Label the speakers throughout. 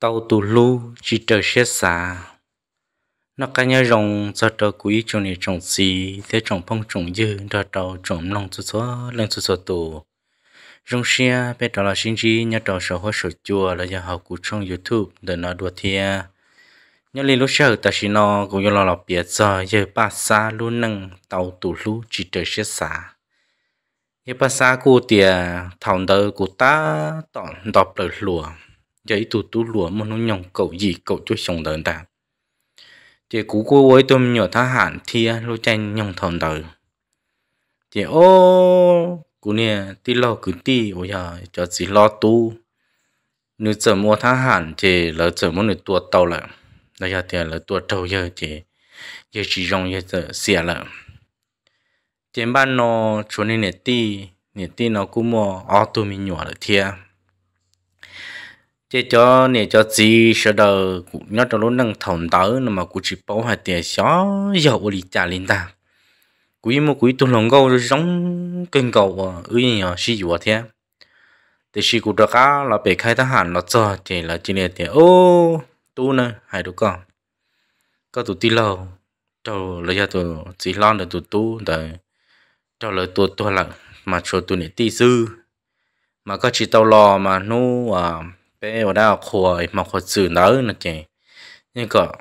Speaker 1: tàu tù lu chỉ chờ xe xa nó cá nhà rồng cho tàu quý cho nên trồng xì thế trồng phong trồng dư cho tàu trồng lòng chút số lên chút số tù rong xe bé tàu là sinh chi nhà tàu sở hoa sở chùa là nhà học của trong youtube để nó đua thia Nhà lên lúc sau ta chỉ nó cũng như là lọc biệt giờ giờ ba xa luôn nâng tàu tù lu chỉ chờ xe xa giờ ba xa cô tiề thòng đời của ta tỏn đọc lời lùa chạy tụt tụ lúa mà nó nhồng cậu gì cậu cho sống đợn ta chị cú cô ấy tôi nhỏ tha hạn thì lô chanh nhồng thòn đời chị ô cú nè tí lo cứ tí ôi giờ cho gì lo tu nếu chờ mua tha hạn chị lỡ chờ mua nửa tua tàu lại bây giờ thì lỡ tua tàu giờ chị giờ chỉ dùng giờ giờ xỉa lại trên ban nó chỗ này nè tí nè tí nó cũng mua ô tô mình nhỏ lại thiệt chế cho nè cho gì sợ đó, cũng nhớ cho lúc nâng thòng tớ mà cũng chỉ bảo hai tiền xó giờ ô đi trả lên ta quý mua quý tu lòng gâu rồi giống kênh cầu à ư nhỉ xí dùa thế thì xí cũng được á là bể khai ta hẳn là cho thì là chỉ nè thì ô tu nè hai đứa con có tụi tí lâu trâu lấy ra tụi chỉ lon được tụi tu rồi trâu lấy tụi tu là mà cho tụi này tí sư mà có chỉ tàu lò mà nó à ờ, bé và đâu khua mà khua xử đó nè chị như có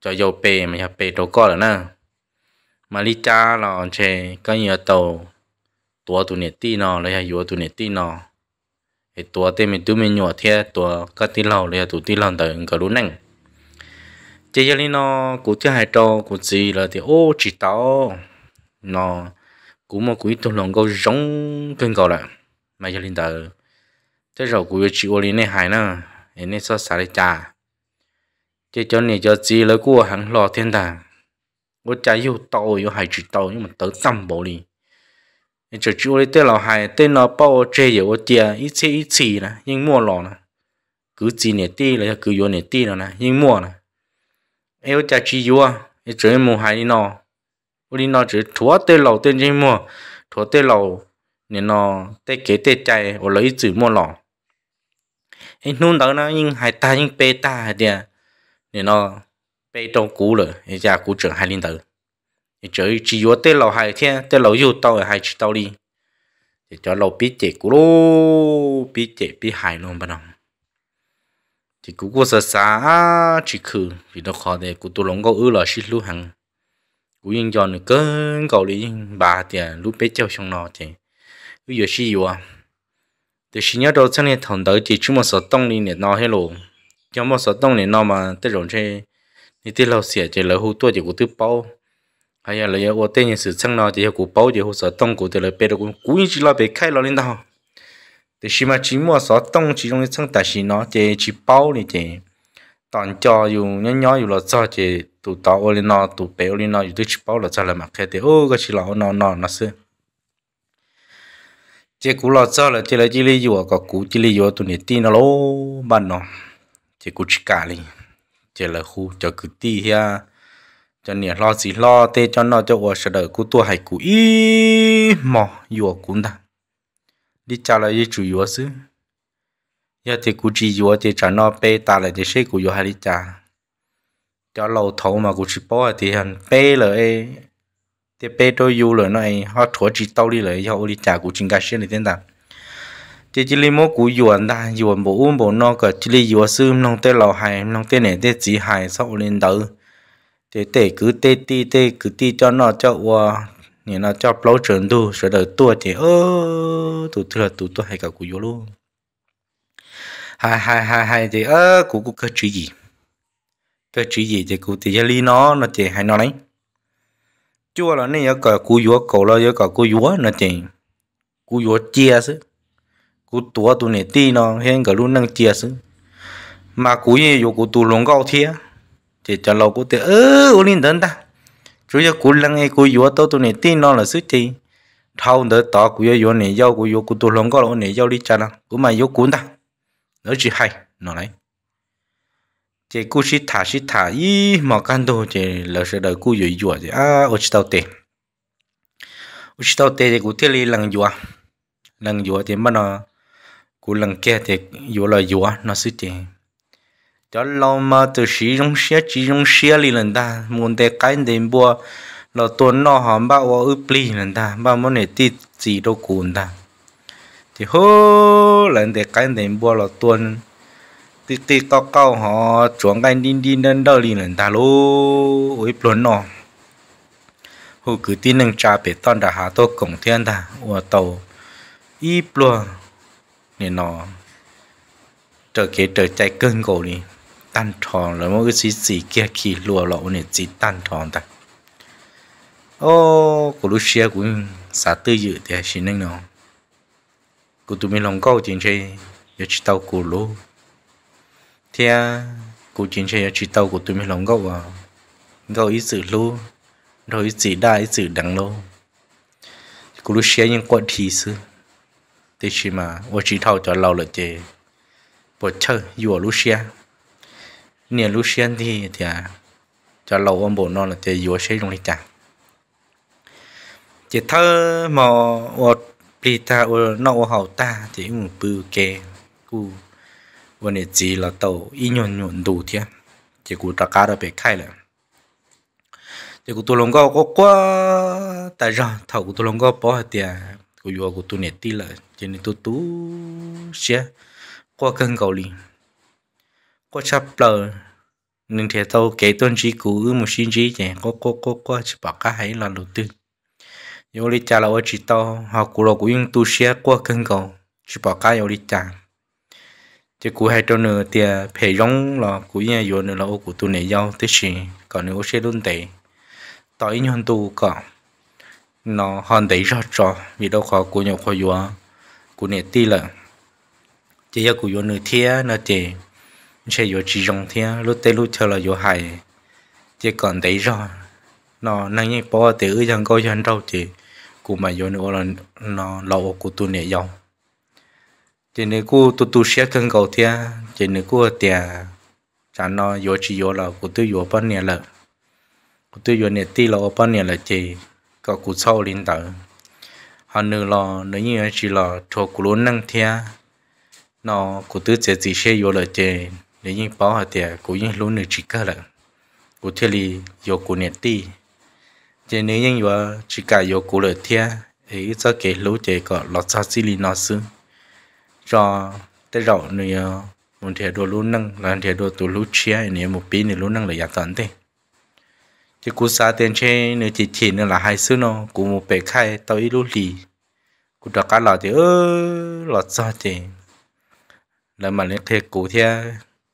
Speaker 1: cho dầu bề mà nhà bề đâu có rồi nè mà đi cha nó chè cái nhà tàu tua tu nè tì nó lấy hai yếu tụ nè tì nó cái tua tên mình tụ mình nhỏ thế tua cái ti lâu lấy tụ tì lâu tới có lúc nè chỉ cho nó cũng chưa hai trâu cũng gì là thì ô chỉ tao nó cũng một quý tụ lòng có giống cơn cầu lại mà cho linh tới rồi cứ nè này cho 这肉骨只窝里那海呢，哎，那说啥的家？这叫你叫鸡了过 hàng lo thiên đàng，我家有刀有海只刀，nhưng mà tới tầm bộ đi. Ê, chỉ chỉ lấy tên lò hải tên lò bao chê giờ ô tia ít chê ít chì nè, nhưng mua lo nè, cứ gì nè ti là cứ vô nè ti rồi nè, nhưng mua nè. Ê, cha chỉ vô à, chơi chỉ mua hải đi nọ, ô đi nọ chỉ thua tên lò tên nhưng mua, thua tên lò nên nọ, tên kế tên chạy, ô lấy chữ mua lò anh nôn đó nó nhưng hai ta nhưng bê ta địa nên nó bê trong cũ rồi cái già cũ trưởng hai linh tử thì chữ chỉ có tên lầu hai thiên tên lầu yêu tao hai chỉ tàu đi thì cho lầu biết chế cũ lô biết chế biết hai luôn bận nông thì cũ có sợ xa chỉ khử vì nó khó để cũ tôi lòng có ư là xịt lưu hàng cũ yên giòn cơn cầu lý bà tiền à, lúc bê treo xong nó thì cứ giờ xịt à thì xin nhớ đâu sang này thằng tới thì chúng một số tông đi để nó hết lộ cho một số tông để nó mà tới rồi thì tới lâu xỉa chơi lỡ hú tua chỉ của bao hay là lấy ô tên sự sang nó chỉ của bao chỉ hú số tông của từ lời bê được cũng chỉ là bê khai lo lên đâu thì xin mà chỉ một số tông chỉ trong sang tại xin nó chỉ chỉ bao này chỉ toàn cho dù nhỏ nhỏ dù là cho chỉ tụ tao lên nó tụ bê lên nó dù tới chỉ là cho là mặc khai ô cái chỉ là nó nó nó xưa chỉ cú lọt sao là chỉ là chỉ lý do có cú chỉ lý do tụi này tin nó lố bạn nó chỉ cú chỉ cả đi chỉ là khu cho cứ ti ha cho nè lo gì lo tê cho nó cho ở sợ đời cú tua hay cú ý mò dùa cũng ta đi chào là đi chủ dùa xứ giờ thì cú chỉ dùa thì cho nó bê ta là thì sẽ cú dùa hay đi chà cho lâu thấu mà cú chỉ bỏ thì hẳn bê là thì bé tôi yêu rồi nó ấy họ thua chỉ tao đi rồi họ đi trả của chính cái chuyện này thế nào. Thế chỉ lấy mỗi của yuan ta yuan bộ uống bộ nó cả chỉ lấy yuan sư nông tê lão hài nông tê này tê chỉ hài sau lên đầu Thế tê cứ tê ti tê cứ ti cho nó cho qua thì nó cho lâu trường tu sửa đời tua thì ơ tụi thừa tụi tôi hay cả của yuan luôn hai hai hai hai thì ơ của của cái chữ gì cái chữ gì thì cụ thì lấy nó nó thì hay nó lấy chua là nên cả cú vua cầu là cả cú vua nó chỉ cú vua chia chứ cú tua tụ này ti nó hiện cả luôn năng chia chứ mà cú gì vô cú tụ long cao thia thì cho lâu cú thì ơ ô linh đơn ta chú giờ cú lăng ấy cú vua tao tụ này ti nó là sức thì thâu đỡ tỏ cú vua này giao cú vua cú tụ long cao là này giao đi cha nó cú mà vô cún ta nó chỉ hay nó lấy chỉ cú sĩ thả sĩ thả ý mà căn đồ chỉ là sẽ đợi cú dội dội chế à ở chỗ tê ở chỗ tê chế cú thiết lý lần dội lần dội chế mà nó cú lần kia chế dội là dội nó sẽ chế cho lâu mà từ sĩ trong xe chỉ trong xe li lần ta muốn để cái đến bùa là tuần nó hòm bao ở ướp li lần ta bao món này tít gì đâu cuốn ta thì hô lần để cái đến bùa là tuần tí tí cao câu họ chuẩn cái đi đi nên đâu liền lần ta lô ôi plon nó hồ cứ tin nâng cha bể tòn đã hạ tô cổng thiên ta ủa tàu y plon nên nọ trở kế trở chạy cơn cổ đi tan tròn rồi mỗi cái xí xì kia khi lùa lọ này chỉ tan tròn ta ô của lúc xưa cũng xã tư dự thì xin nâng nọ của tụi mình lòng câu chuyện chơi giờ chỉ tàu cổ lô thì cụ chính chế chỉ tàu của tôi mới lòng gấu à gấu ít sự lu rồi ít sự đa ít sự đắng lô cụ lúc xe những quạt thì sư thế chỉ mà ô chỉ tàu cho lâu là chế bộ chơi dù lúc xe nè lúc xe thì thì à cho lâu ông bộ non là chơi dù xe trong lịch chẳng chỉ thơ mà ô plita ô nó ô hậu ta thì cũng bưu kê cụ วันนี้จีละโตอีหยวนหยวนดูเทียเจ้ากูตะการเราไปไข่เลยเจ้ากูตัวลงก็ก็กว่าแต่จ้าถ้ากูตัวลงก็พอเตียกูอยู่กูตัวเนตีละเจนี่ตัวตู้เสียก็เกินเกาหลีก็ชับเปล่าหนึ่งเทียโตเกยต้นจีกูมุชินจีเจก็ก็ก็ก็จะปากก้าให้ลาลุตึ้ง yo li cha la wo chi to ha ku lo ku yin tu xia qua keng ko chi pa ka yo li cha chứ cú hai trâu nữa thì à, phải giống là cú nhà vô nữa là ô cú tu này giao tới gì còn nếu xe đun tệ tới như hàn tu cả nó hàn tệ ra trò vì đâu khó cú nhau khó vô cú này ti là chỉ là cú vô nữa thì à, nó chỉ sẽ vô chỉ giống thì à, lúc tê lúc chờ là vô hài chỉ còn tệ ra nó năng như bỏ tệ ở trong câu dân đâu chỉ cú mà vô nữa là nó lâu cú tu này giao chỉ nếu cô tu tu sẽ cần cầu thia chỉ nếu cô tiền trả nó vô chỉ vô là cô tu vô bao nhiêu là cô tu vô nhiêu tí là bao nhiêu là chỉ có cô sau lên tới họ nữ là nếu như chỉ là cho cô luôn năng thia nó cô tu sẽ chỉ sẽ vô là chỉ nếu như bảo họ tiền cô như luôn được chỉ cả là cô thia li vô cô nhiêu tí chỉ nếu như vô chỉ cả vô cô là thia ấy cho cái lũ chỉ có lọt xa xí li nó xứ cho tới rậu này ờ, một thiệt đồ luôn năng là thiệt đồ tụ lú chia này một pin này luôn năng là giả tận thế chứ cú sa tiền chơi, nữa chỉ chỉ nữa là hai xứ nó cú một bể khai tao ít lú lì cú đặt cá lò thì ơ lọt sao thì là mà lấy thiệt cú thia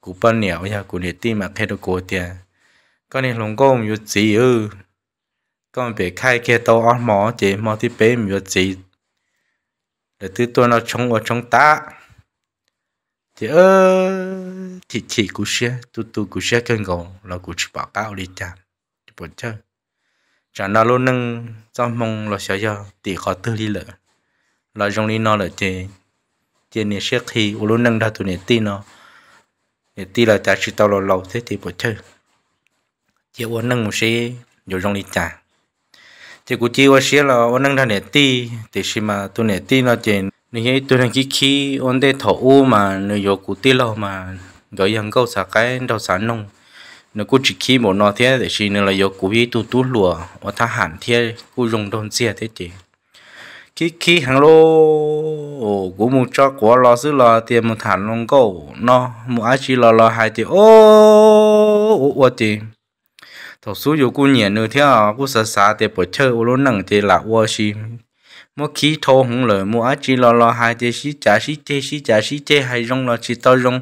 Speaker 1: cú bắn nẻo nha cú nể tim mà khai đồ cú thia con này lồng gom yếu gì ơ, con bể khai kia tao ăn mỏ chỉ mỏ thì bể yếu gì để từ tôi nó chống ở chống ta thì ơ thì chỉ cú xe tu tu cú xe cân gầu là cú chỉ bảo cao đi chả thì bốn chơi chả nó luôn nâng trong mong là sẽ giờ tỷ khó tư đi lợ là trong đi nó là chỉ chỉ nè xe khi u luôn nâng ra tụi nè ti nó nè ti là chả chỉ tao lâu lâu thế thì bốn chơi chỉ u nâng một xe rồi trong đi chả thì cũng chỉ qua xí là ông năng ra nè ti thì xí mà tôi nè ti nó chuyện nếu như tôi đang kí khí ông để thổ u mà nếu giờ cụ ti lâu mà gọi hàng câu xả cái đầu xả nông nó cũng chỉ khi một nó thế để xin là do cú tu tu lùa và tha hẳn thế cú dùng đồn xe thế chị khi khi hàng lô cú muốn cho của lo xứ lo tiền một thản luôn câu nó một ai chỉ lo lo hai thì ô ô ô chị thổ số yếu cũng nhẹ nữa theo cũng sợ xã thì bỏ chơi ô lô nặng thì là ô xí mua khí thô hùng lời mua ác chỉ lo lo hai thì xí chả xí thế xí chả xí thế hay rong lo chỉ tao rong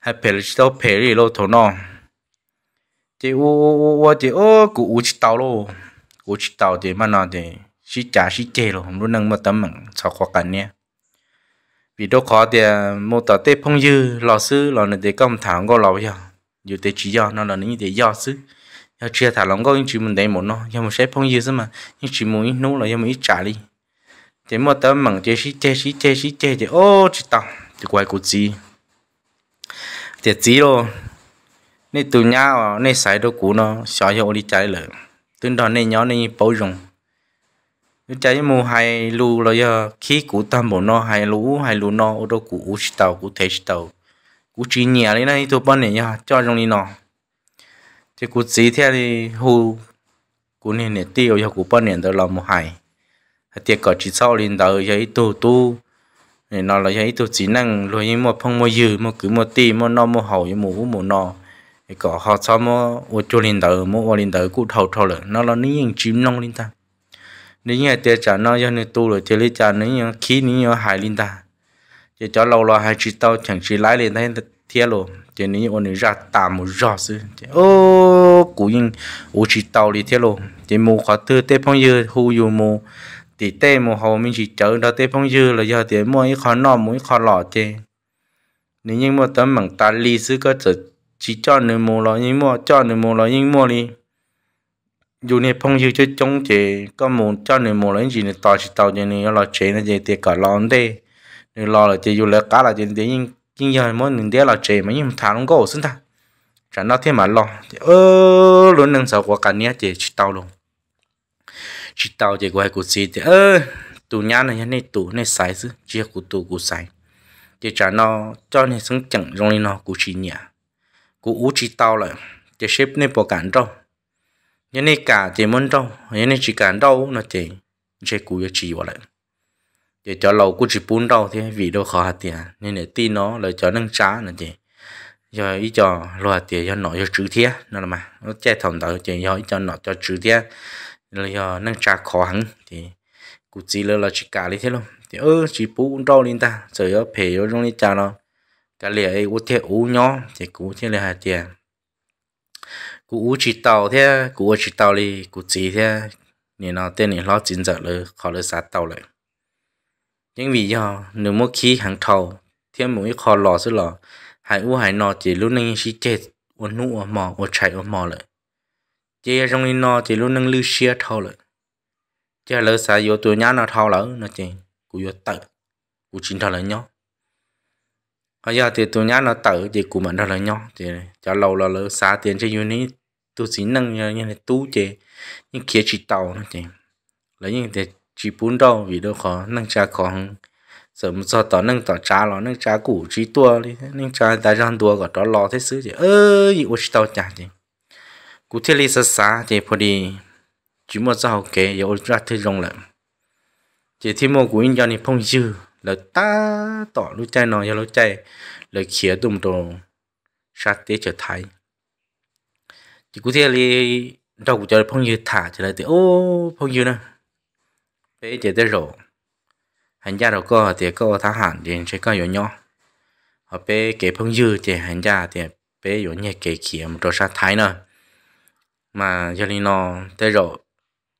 Speaker 1: hay phải là chỉ tao phải đi lô thổ nọ thì ô ô ô thì ô cụ ô chỉ tao lô cụ chỉ tao thì mà nọ thì xí chả xí thế lô hùng lô nặng mà tâm mặn sao khó khăn nhé vì đâu khó thì một tờ tê phong như lò sư lò này để công thẳng ngô lò bây giờ dù tê chỉ do nó là những để do sư 要 chia thả lòng có những chuyện mình đầy một nó nhưng mà sẽ phong gì mà những chuyện muốn ít là nhưng mà ít trả đi thế mà tớ mảng chế xí chế xí chế xí chế chế ô chị tao thì quay cụ gì thì gì rồi nên từ nhà nên xài đồ cũ nó xóa hiệu đi trái lở tuần đó nên nhớ nên bao rồng trái mù hai lù rồi giờ khi cũ tam bộ nó hai lũ hai lũ nó đồ cũ tàu cụ thể tàu cụ chỉ nhà đấy này tôi bán này nha cho trong đi nó thì cú chỉ theo thì hù cú nên để tiêu cho cú bao niệm đó là một hải thì có chỉ sau lên đó giấy tu tu thì nó là giấy tu chỉ năng rồi những một phong một dư một cứ một tì một no một hậu một vũ một no thì có họ cho một ô cho lên đó một ô lên đó cú thầu thầu rồi nó là những chim nông lên ta nếu như tiêu trả nó cho nên tu rồi thì lấy trả nếu khí nếu như hải ta thì cho lâu lo hai chỉ tao chẳng chỉ lái lên thấy thiệt luôn thế nên ôn ra tạm một rõ sư ô cú nhưng ô chỉ tàu đi thế lộ thế mù khóa tư tê phong dư hù dù mù thì tê mù hồ mình chỉ chở đó tê phong dư là giờ thế mua ít khó nọ mua ít khó lọ thế nếu như mà tấm bằng ta li sư có thể chỉ cho nửa mù lọ nhưng mua cho nửa mù lọ nhưng mua đi dù này phong dư cho chống chế có mù cho nửa mù lọ gì này tỏ chỉ tàu cho nên nó chế nó chế thì cả lọ thế nên lọ là chế dù là cá là chế thế nhưng nhưng giờ mỗi mình đeo là trẻ mà nhưng thả không có ổ xin ta chẳng nói mà lo thì ơ luôn nâng sầu của cả nhà chị chị luôn chị tao chị của hai cụ thì ơ tụ nhà này này tụ này sai chứ chị của tụ của sai chị chẳng nó cho nên sống chẳng trong nó của chị nhà của ú chị lại chị xếp này bỏ cản đâu nhà này cả chị muốn đâu nhà này chỉ cản đâu nó chị chị của chị vào lại để cho lầu cũng chỉ bún đâu thế vì đâu khó hạt tiền nên để tin nó là cho nâng trá là gì giờ ý cho lo hạt tiền cho nó cho chữ thế nó là mà nó che thầm tạo chuyện do ý cho nó cho chữ thế là do nâng trá khó hẳn thì cụ chỉ là là chỉ cả đi thế luôn thì ơ chỉ bún đâu lên ta rồi ở phê ở trong đi cha nó cái lẻ ấy có thể ú nhó thì cũng thế là hạt tiền cụ chỉ tàu thế cụ chỉ tàu đi cụ chỉ thế nên nó tên này lo chính giờ là khó là sát tàu lại những vì do nếu mỗi khi hàng thầu thêm mỗi khó lò xứ lò hải u hải nọ chỉ lúc nâng sĩ chết uốn nụ ở mò uốn chạy ở mò lại chỉ trong đi nọ chỉ lúc nâng lưu xia thầu lại chỉ là xài vô tuổi nhá nó thầu lỡ nó chỉ cú vô tự cú chín thầu lỡ, nhau bây giờ thì tuổi nhá nó tự chỉ cú mình thầu lỡ, nhau thì cho lâu là lỡ xả tiền cho unit tu chỉ nâng như này tu chỉ nhưng kia chỉ tàu nó chỉ lấy những cái จีปุ่นดอกวิดอนั่งจ่าของสมสอต่อนั่งต่อจ้าหรอนั่งจ้ากูจีตัวเลยนั่งจ้าแต่จังตัวก็ต่อรอเทสซื้อเออเอออีวุฒิโตจ้าจีกูเที่ยวลิสซ่าเจียพอดีจีโม่เจ้าเก๋อยู่รัฐที่ตงเลยเจี๊ที่โมกูยินยอมนพงยืแล้วตาต่อรู้ใจน้อย่รู้ใจเลยเขียตุ่มโตชาติเจ้าไทยจีกูเที่ยลิเรากูเจอพงยืถ่าเจอเลยเดี๋ยวโอ้พงยืนะ bé chỉ tới rồi hành gia đầu co thì co thả hẳn thì sẽ có yếu nhau họ bé kể phong dư thì hành gia thì bé yếu nhẹ kể kia một trò sát thái nữa mà cho nên nó tới rồi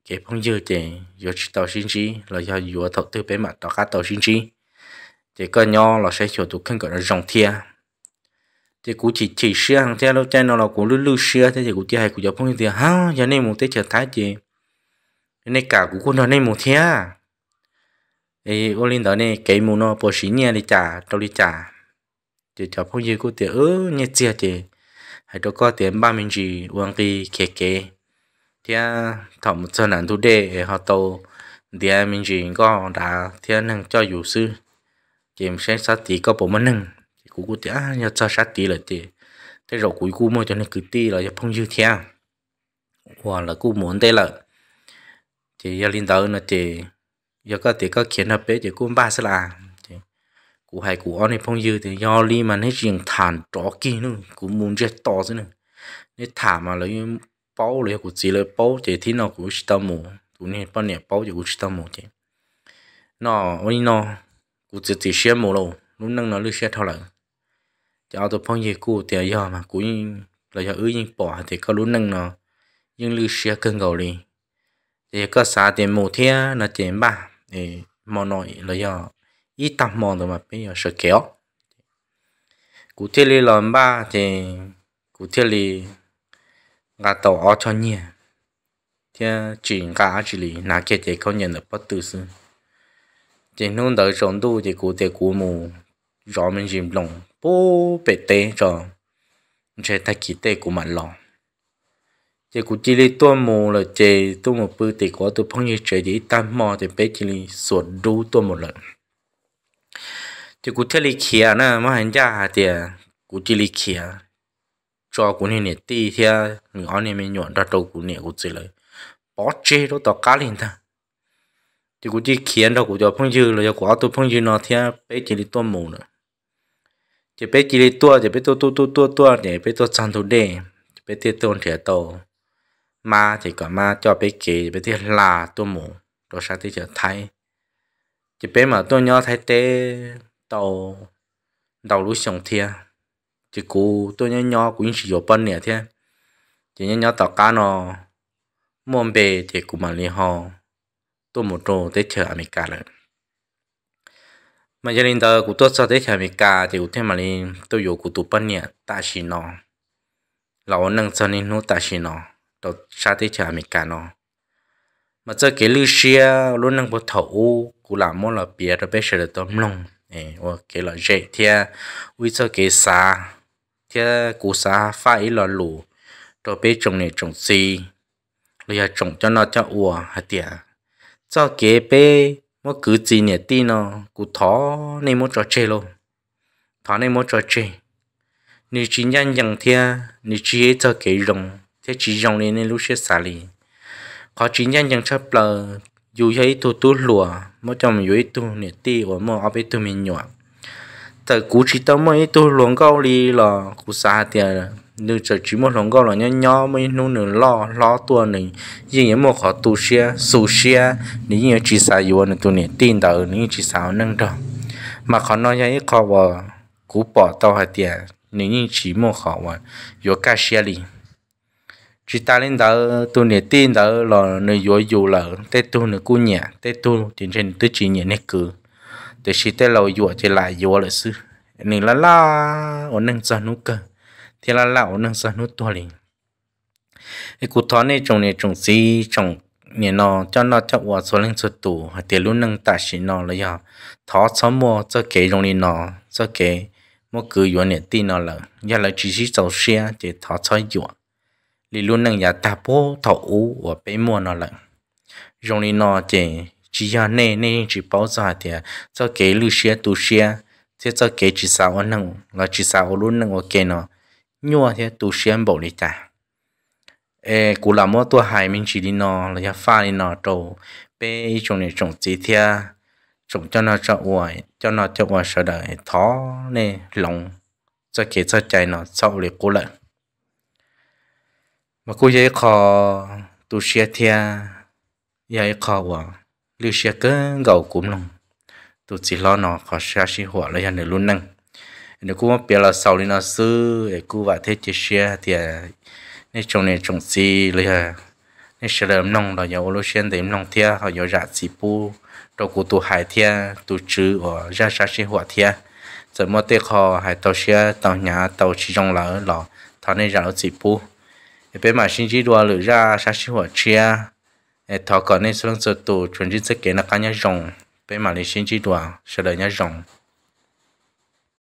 Speaker 1: kể phong dư thì yếu tàu sinh trí là do yếu thọ tư bé mặt tàu cá tàu sinh trí thì có nhau là sẽ chủ tục không gọi là dòng thia thì cũng chỉ chỉ xưa hàng theo lâu chai nó là cũng lưu lưu xưa thế thì cũng chỉ hay cũng giống phong dư ha cho nên một tế trở thái thì nên cả của con nói nên một thế ấy ô linh đó này cái mù nó bỏ xí nhà đi trả tao đi trả thì cho phong dư của tiểu ớ nhẹ chia thì hay cho có tiền ba mình gì uống đi kề kề thì thọ một số nạn thu đề họ tàu thì mình chỉ có đã thì năng cho dù sư chỉ sẽ sát tí có bộ mình năng cú cú thì à, nhớ cho sát tí là thì thế rồi cuối cùng mua cho nên cứ tí là phong dư theo hoặc là cú muốn thế là chỉ giờ linh tớ nó chỉ giờ có thể có khiến hợp bé chỉ cũng ba sẽ là chỉ cụ hay cụ anh này phong dư thì do li mà nó riêng thản trọ kia nữa cũng muốn chết to thế nữa nó thả mà lấy bao lấy cụ chỉ lấy bao chỉ thì nó cũng tâm mù cũng này bao nhiêu bao chỉ cũng tâm mù chỉ nó ôi nó cụ chỉ chỉ xem mù rồi lúc nâng nó lưu xe thôi lại cho tôi phong dư cụ thì giờ mà cụ là giờ ư nhưng bỏ thì có lúc nâng nó nhưng lưu xe cơn gầu đi thì có xả tiền mù thế nó tiền ba thì mò nội là do ít tập mò rồi mà bây giờ sợ kéo cụ thể là làm ba thì cụ thể là ngà tàu ở cho nhỉ thì à, chỉ ngà chỉ là nà kia thì có nhận được bất tử sự thì nông đời sống tu thì cụ thể cụ mù rõ mình dìm lòng bố bể tế cho sẽ thay kỳ tế của mặt lòng thì cũng chỉ lấy tôi một là chè tôi một bữa thì có tôi phong như chè để tan mò thì bé chỉ lấy sổ đu tôi một lần thì cũng theo lấy kia na mà hành gia thì cũng chỉ lấy kia cho cũng nên nét tí thì người anh em nhọn đặt đầu cũng nét cũng chỉ lấy bỏ chế đó tao cá lên ta thì cũng chỉ khiến đâu cũng cho phong như là quả tôi phong như nó thì bé chỉ lấy tôi một nữa chỉ bé chỉ lấy tôi chỉ bé tôi tôi tôi tôi tôi này bé tôi chăn tôi đây bé tôi tôi thì tôi ma thì có ma cho bé kỳ bé thì là tôi mù rồi sao thì trở thay chỉ bé mà tôi nhớ thấy té tàu tàu lúa sông thia chỉ cú tôi nhớ nhớ cũng sử dụng bên nè thế chỉ nhớ nhớ tàu cá nó mồm bề thì cũng mà liên hồ tôi một trâu tới chờ America rồi mà gia đình tớ của tôi sau tới chờ America thì cũng thêm mà liên tôi dùng của tụ bên nè ta chỉ nó lão nâng cho nên nó ta chỉ nó đầu xa thế chả mình cả nó mà cho cái lưu xia luôn năng bộ thầu cụ làm món là bia rồi bây giờ là tôm lông ấy và cái là dễ thia vì cho cái xa thia cụ xa phải là lù rồi bây trồng này trồng gì rồi trồng cho nó cho ủa hả tiệt cho cái bây mà cứ gì nhỉ tí nó cụ thó nên muốn cho chơi luôn thó nên muốn cho chơi nếu chỉ nhân dần thia nếu chỉ cho cái rồng thế chỉ dòng lên nên lúc xe xả lì khó chính nhân chẳng chấp lờ dù thấy tu tu lùa mỗi trong dù tu nè ti và mỗi ở bên tu mình nhọ tại cú chỉ tao mỗi tu luồng câu đi là cú xa tiền nữ chỉ chỉ một luồng câu là nhỏ nhỏ mấy nô nữ lo lo tua này riêng nhớ một họ tu xe su xe nếu nhớ chỉ xa dù nè tu nè ti, tao nếu chỉ xa nâng đâu mà khó nói vậy khó bỏ cú bỏ tao hạt tiền nếu như chỉ một họ mà dù cả xe liền chỉ ta lên đó tu nè tin đó là nơi dối dù là tê tu nè cu nhà tê tu trên trên tư chỉ nhà nè cứ để chỉ tê lâu dùa thì lại dùa là sư nên là la ổn nâng cho nú cơ thì là la ổn nâng cho nú tua liền cái cụ thọ này trong này trong gì trong nè nó cho nó cho quả số lên số tủ hay tiền luôn nâng tạ chỉ nó là giờ thọ số mua cho kế trong này nó cho kế mua cứ dùa nè tin nó là giờ là chỉ chỉ tàu xe thì thọ cho dùa li luôn năng ya ta bố thọ u và bé mua nó lận rong li nó chỉ chỉ ya nè nè chỉ bảo ra thì cho cái lưu xe tu xe thế cho cái chỉ sao anh năng là chỉ sao luôn năng ok nó nhua thế tu xe bảo li ta ê cú làm mỗi tua hai mình chỉ đi nó là ya pha đi nó trâu bé trong này trong gì thế chúng cho nó cho uài cho nó cho uài sợ đời thó nè lòng cho cái cho chạy nó sau để cố lận mà cô dạy khó tu sửa thia dạy khó quá lưu sửa cơ gầu cũng lòng tu chỉ lo nó khó sửa sửa hỏa lấy hàng luôn năng nếu cô biết là sau này nó sư để cô và thế chỉ sửa thì à, nên trồng này trong gì lấy hàng nên sửa làm nông là nhiều lưu sửa để nông thia họ nhiều rạ gì bu đầu cụ tu hải thia tu chữ và ra sửa sửa hỏa thia giờ mà tê khó hải tàu sửa tàu nhà tàu chỉ trong lỡ lò thằng này rạ gì bu bé mà xin chỉ đùa ra sa xin hoa chia thọ còn nên xuống sơ tù chuẩn chính sách kế là cá nhá rồng mà lấy xin chỉ đùa sợ đời nhá